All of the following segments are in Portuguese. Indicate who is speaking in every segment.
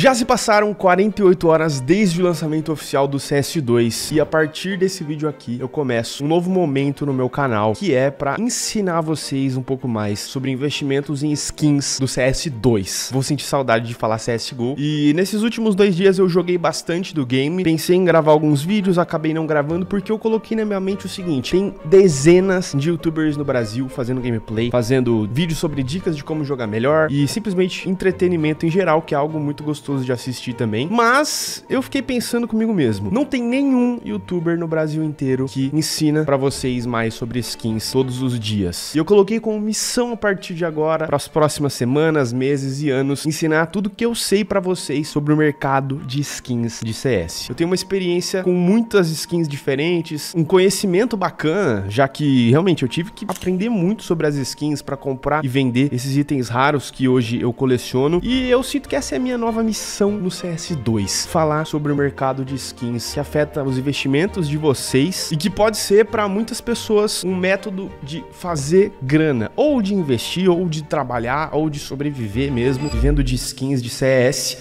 Speaker 1: Já se passaram 48 horas desde o lançamento oficial do CS2 e a partir desse vídeo aqui eu começo um novo momento no meu canal que é para ensinar vocês um pouco mais sobre investimentos em skins do CS2. Vou sentir saudade de falar CSGO e nesses últimos dois dias eu joguei bastante do game, pensei em gravar alguns vídeos, acabei não gravando porque eu coloquei na minha mente o seguinte, tem dezenas de youtubers no Brasil fazendo gameplay, fazendo vídeos sobre dicas de como jogar melhor e simplesmente entretenimento em geral que é algo muito gostoso gostoso de assistir também. Mas eu fiquei pensando comigo mesmo. Não tem nenhum youtuber no Brasil inteiro que ensina para vocês mais sobre skins todos os dias. E eu coloquei como missão a partir de agora, para as próximas semanas, meses e anos, ensinar tudo que eu sei para vocês sobre o mercado de skins de CS. Eu tenho uma experiência com muitas skins diferentes, um conhecimento bacana, já que realmente eu tive que aprender muito sobre as skins para comprar e vender esses itens raros que hoje eu coleciono. E eu sinto que essa é a minha nova missão missão no CS2: falar sobre o mercado de skins que afeta os investimentos de vocês e que pode ser para muitas pessoas um método de fazer grana, ou de investir, ou de trabalhar, ou de sobreviver mesmo, vivendo de skins de CS.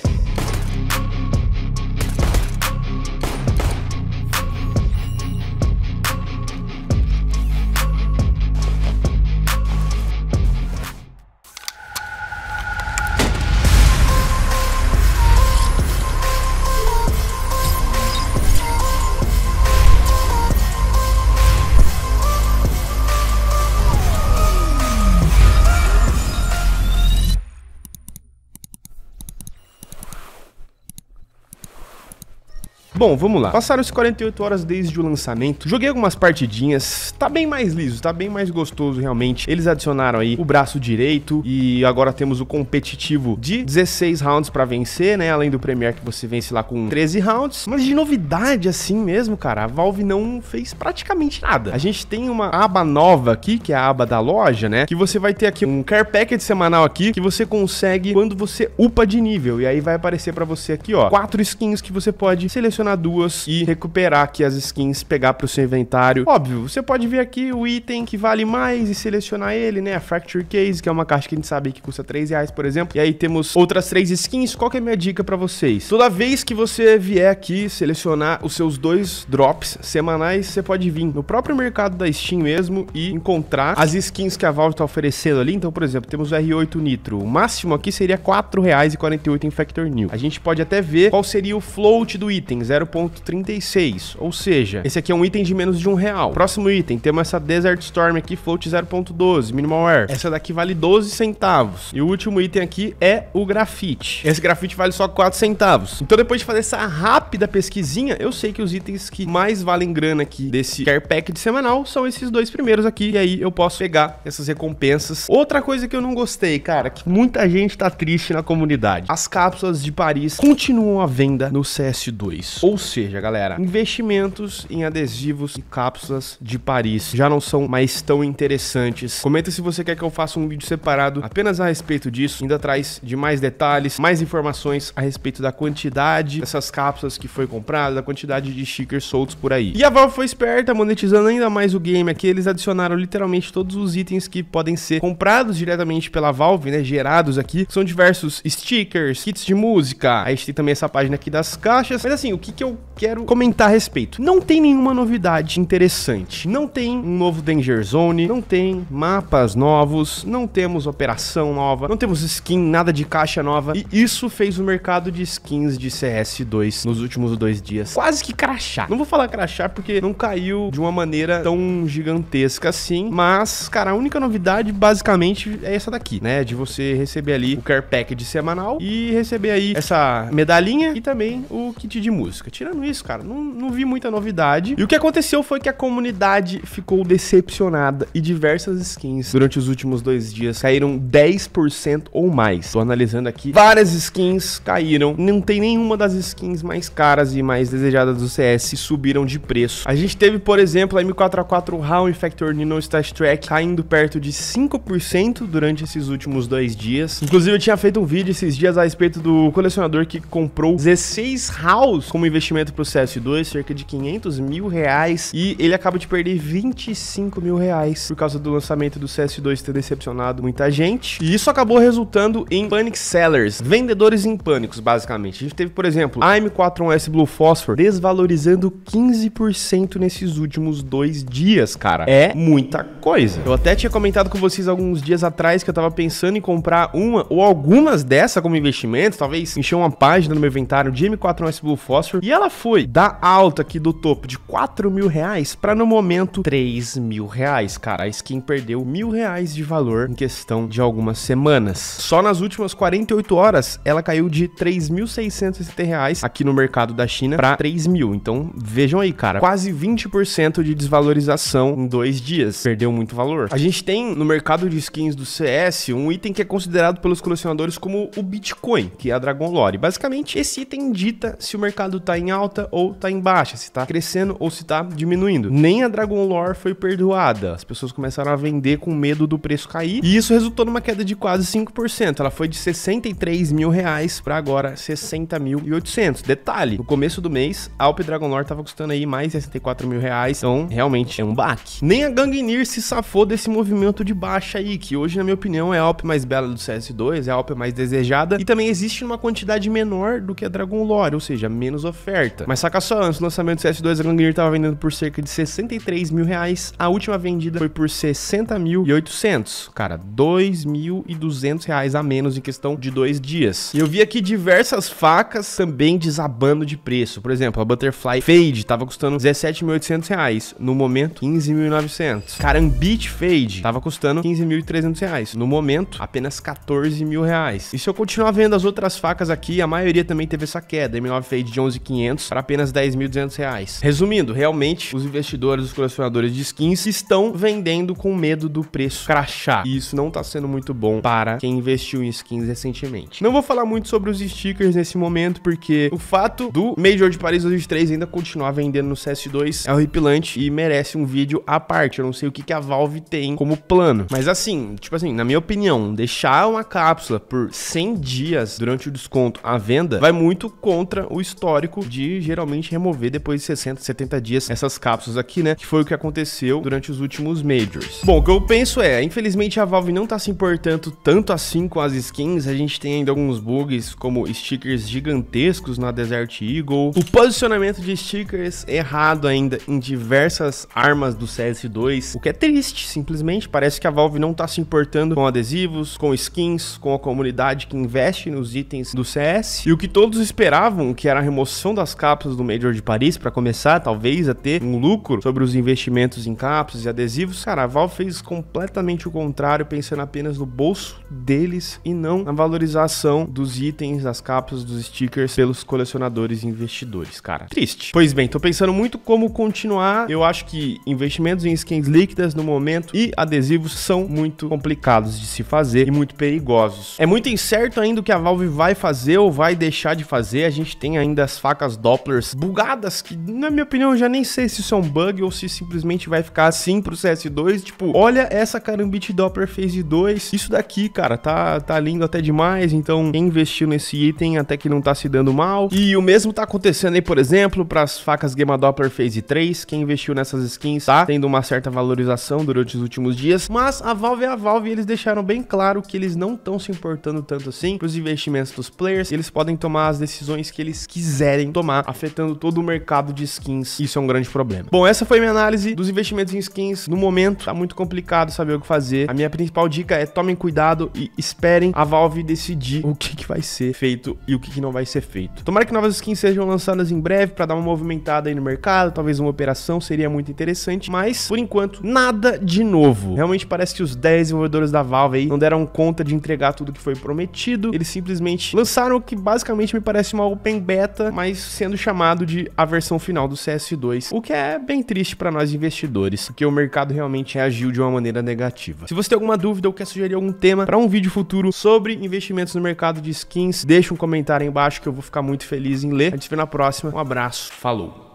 Speaker 1: Bom, vamos lá. Passaram-se 48 horas desde o lançamento. Joguei algumas partidinhas. Tá bem mais liso, tá bem mais gostoso realmente. Eles adicionaram aí o braço direito e agora temos o competitivo de 16 rounds para vencer, né? Além do Premier que você vence lá com 13 rounds. Mas de novidade assim mesmo, cara, a Valve não fez praticamente nada. A gente tem uma aba nova aqui, que é a aba da loja, né? Que você vai ter aqui um care packet semanal aqui que você consegue quando você upa de nível. E aí vai aparecer para você aqui, ó, quatro skins que você pode selecionar colecionar duas e recuperar aqui as skins, pegar pro seu inventário. Óbvio, você pode ver aqui o item que vale mais e selecionar ele, né? A Fracture Case, que é uma caixa que a gente sabe que custa 3 reais, por exemplo. E aí temos outras três skins. Qual que é a minha dica pra vocês? Toda vez que você vier aqui selecionar os seus dois drops semanais, você pode vir no próprio mercado da Steam mesmo e encontrar as skins que a Valve tá oferecendo ali. Então, por exemplo, temos o R8 Nitro. O máximo aqui seria R$4,48 em Factor New. A gente pode até ver qual seria o float do item, 0 0.36, ou seja, esse aqui é um item de menos de um real. Próximo item, temos essa Desert Storm aqui, float 0.12, minimal Air. Essa daqui vale 12 centavos. E o último item aqui é o grafite. Esse grafite vale só 4 centavos. Então depois de fazer essa rápida pesquisinha, eu sei que os itens que mais valem grana aqui desse care pack de semanal são esses dois primeiros aqui, e aí eu posso pegar essas recompensas. Outra coisa que eu não gostei, cara, que muita gente tá triste na comunidade. As cápsulas de Paris continuam à venda no CS2. Ou seja, galera, investimentos em adesivos e cápsulas de Paris já não são mais tão interessantes. Comenta se você quer que eu faça um vídeo separado apenas a respeito disso, ainda traz de mais detalhes, mais informações a respeito da quantidade dessas cápsulas que foi comprada, da quantidade de stickers soltos por aí. E a Valve foi esperta, monetizando ainda mais o game aqui, eles adicionaram literalmente todos os itens que podem ser comprados diretamente pela Valve, né, gerados aqui. São diversos stickers, kits de música, aí a gente tem também essa página aqui das caixas, mas assim, o que que, que eu quero comentar a respeito. Não tem nenhuma novidade interessante. Não tem um novo Danger Zone, não tem mapas novos, não temos operação nova, não temos skin, nada de caixa nova. E isso fez o mercado de skins de CS2 nos últimos dois dias quase que crachar. Não vou falar crachar porque não caiu de uma maneira tão gigantesca assim, mas, cara, a única novidade basicamente é essa daqui, né? De você receber ali o care pack de semanal e receber aí essa medalhinha e também o kit de música música. Tirando isso, cara, não, não vi muita novidade. E o que aconteceu foi que a comunidade ficou decepcionada e diversas skins durante os últimos dois dias caíram 10% ou mais. Tô analisando aqui, várias skins caíram. Não tem nenhuma das skins mais caras e mais desejadas do CS subiram de preço. A gente teve, por exemplo, a M4A4 Raw Infector Nino Stash Track caindo perto de 5% durante esses últimos dois dias. Inclusive, eu tinha feito um vídeo esses dias a respeito do colecionador que comprou 16 Raws como investimento para o CS2, cerca de 500 mil reais, e ele acaba de perder 25 mil reais por causa do lançamento do CS2 ter decepcionado muita gente. E isso acabou resultando em panic sellers, vendedores em pânicos, basicamente. A gente teve, por exemplo, a M41S Blue Phosphor desvalorizando 15% nesses últimos dois dias, cara. É muita coisa. Eu até tinha comentado com vocês alguns dias atrás que eu tava pensando em comprar uma ou algumas dessa como investimento, talvez encher uma página no meu inventário de M41S Blue Phosphor e ela foi da alta aqui do topo de 4 mil reais pra no momento 3 mil reais. Cara, a skin perdeu mil reais de valor em questão de algumas semanas. Só nas últimas 48 horas, ela caiu de 3.670 reais aqui no mercado da China pra 3 mil. Então, vejam aí, cara, quase 20% de desvalorização em dois dias. Perdeu muito valor. A gente tem no mercado de skins do CS um item que é considerado pelos colecionadores como o Bitcoin, que é a Dragon Lore. Basicamente, esse item dita se o mercado tá em alta ou tá em baixa, se tá crescendo ou se tá diminuindo. Nem a Dragon Lore foi perdoada. As pessoas começaram a vender com medo do preço cair e isso resultou numa queda de quase 5%. Ela foi de 63 mil reais para agora 60 mil e 800. Detalhe, no começo do mês, a Alp Dragon Lore tava custando aí mais 64 mil reais, então realmente é um baque. Nem a Gangnir se safou desse movimento de baixa aí, que hoje, na minha opinião, é a Alp mais bela do CS2, é a Alp mais desejada e também existe uma quantidade menor do que a Dragon Lore, ou seja, menos oferta oferta. Mas saca só, antes do lançamento do CS2, a Gangnir tava vendendo por cerca de 63 mil reais. A última vendida foi por 60 mil e 800. Cara, 2.200 reais a menos em questão de dois dias. E eu vi aqui diversas facas também desabando de preço. Por exemplo, a Butterfly Fade tava custando 17.800 reais. No momento, 15.900. Carambit Fade tava custando 15.300 reais. No momento, apenas 14 mil reais. E se eu continuar vendo as outras facas aqui, a maioria também teve essa queda. M9 Fade de 11 500 para apenas 10.200 reais. Resumindo, realmente os investidores, os colecionadores de skins estão vendendo com medo do preço crachar. E isso não está sendo muito bom para quem investiu em skins recentemente. Não vou falar muito sobre os stickers nesse momento, porque o fato do Major de Paris 2023 ainda continuar vendendo no CS2 é horripilante e merece um vídeo à parte. Eu não sei o que, que a Valve tem como plano. Mas assim, tipo assim, na minha opinião, deixar uma cápsula por 100 dias durante o desconto à venda vai muito contra o histórico de geralmente remover depois de 60, 70 dias essas cápsulas aqui, né? Que foi o que aconteceu durante os últimos Majors. Bom, o que eu penso é, infelizmente a Valve não tá se importando tanto assim com as skins, a gente tem ainda alguns bugs como stickers gigantescos na Desert Eagle, o posicionamento de stickers errado ainda em diversas armas do CS2, o que é triste, simplesmente parece que a Valve não tá se importando com adesivos, com skins, com a comunidade que investe nos itens do CS, e o que todos esperavam, que era a remoção produção das cápsulas do Major de Paris para começar, talvez, a ter um lucro sobre os investimentos em cápsulas e adesivos, cara, a Valve fez completamente o contrário, pensando apenas no bolso deles e não na valorização dos itens, das cápsulas, dos stickers pelos colecionadores e investidores, cara. Triste. Pois bem, tô pensando muito como continuar. Eu acho que investimentos em skins líquidas no momento e adesivos são muito complicados de se fazer e muito perigosos. É muito incerto ainda o que a Valve vai fazer ou vai deixar de fazer. A gente tem ainda as facas Dopplers bugadas, que na minha opinião eu já nem sei se isso é um bug ou se simplesmente vai ficar assim pro CS2. Tipo, olha essa Karambit Doppler Phase 2. Isso daqui, cara, tá, tá lindo até demais. Então, quem investiu nesse item até que não tá se dando mal. E o mesmo tá acontecendo aí, por exemplo, pras facas Gema Doppler Phase 3. Quem investiu nessas skins tá tendo uma certa valorização durante os últimos dias. Mas a Valve é a Valve e eles deixaram bem claro que eles não estão se importando tanto assim pros investimentos dos players. Eles podem tomar as decisões que eles quiserem querem tomar, afetando todo o mercado de skins. Isso é um grande problema. Bom, essa foi minha análise dos investimentos em skins. No momento, tá muito complicado saber o que fazer. A minha principal dica é tomem cuidado e esperem a Valve decidir o que, que vai ser feito e o que, que não vai ser feito. Tomara que novas skins sejam lançadas em breve para dar uma movimentada aí no mercado, talvez uma operação seria muito interessante, mas por enquanto nada de novo. Realmente parece que os 10 desenvolvedores da Valve aí não deram conta de entregar tudo que foi prometido. Eles simplesmente lançaram o que basicamente me parece uma open beta, mas sendo chamado de a versão final do CS2, o que é bem triste para nós investidores, porque o mercado realmente reagiu de uma maneira negativa. Se você tem alguma dúvida ou quer sugerir algum tema para um vídeo futuro sobre investimentos no mercado de skins, deixa um comentário aí embaixo que eu vou ficar muito feliz em ler. A gente se vê na próxima. Um abraço, falou!